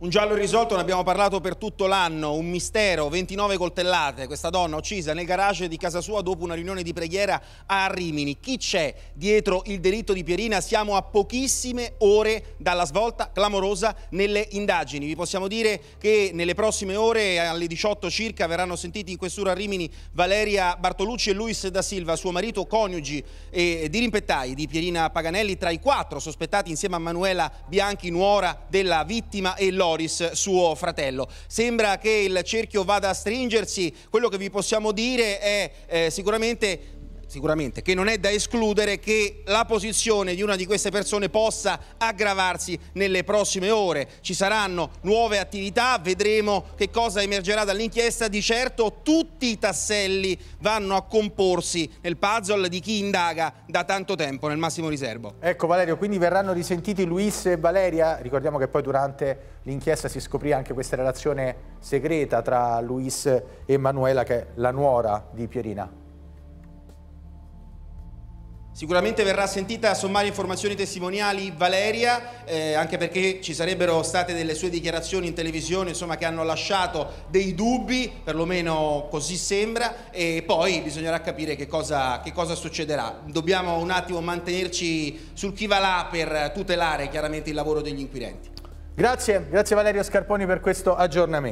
Un giallo irrisolto, ne abbiamo parlato per tutto l'anno, un mistero, 29 coltellate, questa donna uccisa nel garage di casa sua dopo una riunione di preghiera a Rimini. Chi c'è dietro il delitto di Pierina? Siamo a pochissime ore dalla svolta clamorosa nelle indagini. Vi possiamo dire che nelle prossime ore, alle 18 circa, verranno sentiti in questura a Rimini Valeria Bartolucci e Luis da Silva, suo marito, coniugi e dirimpettai di Pierina Paganelli, tra i quattro sospettati insieme a Manuela Bianchi, nuora della vittima e loro. Loris, suo fratello. Sembra che il cerchio vada a stringersi, quello che vi possiamo dire è eh, sicuramente sicuramente che non è da escludere che la posizione di una di queste persone possa aggravarsi nelle prossime ore. Ci saranno nuove attività, vedremo che cosa emergerà dall'inchiesta. Di certo tutti i tasselli vanno a comporsi nel puzzle di chi indaga da tanto tempo nel massimo riservo. Ecco Valerio, quindi verranno risentiti Luis e Valeria, ricordiamo che poi durante l'inchiesta si scoprì anche questa relazione segreta tra Luis e Manuela che è la nuora di Pierina. Sicuramente verrà sentita a sommare informazioni testimoniali Valeria, eh, anche perché ci sarebbero state delle sue dichiarazioni in televisione insomma, che hanno lasciato dei dubbi, perlomeno così sembra, e poi bisognerà capire che cosa, che cosa succederà. Dobbiamo un attimo mantenerci sul chi va là per tutelare chiaramente il lavoro degli inquirenti. Grazie, grazie Valerio Scarponi per questo aggiornamento.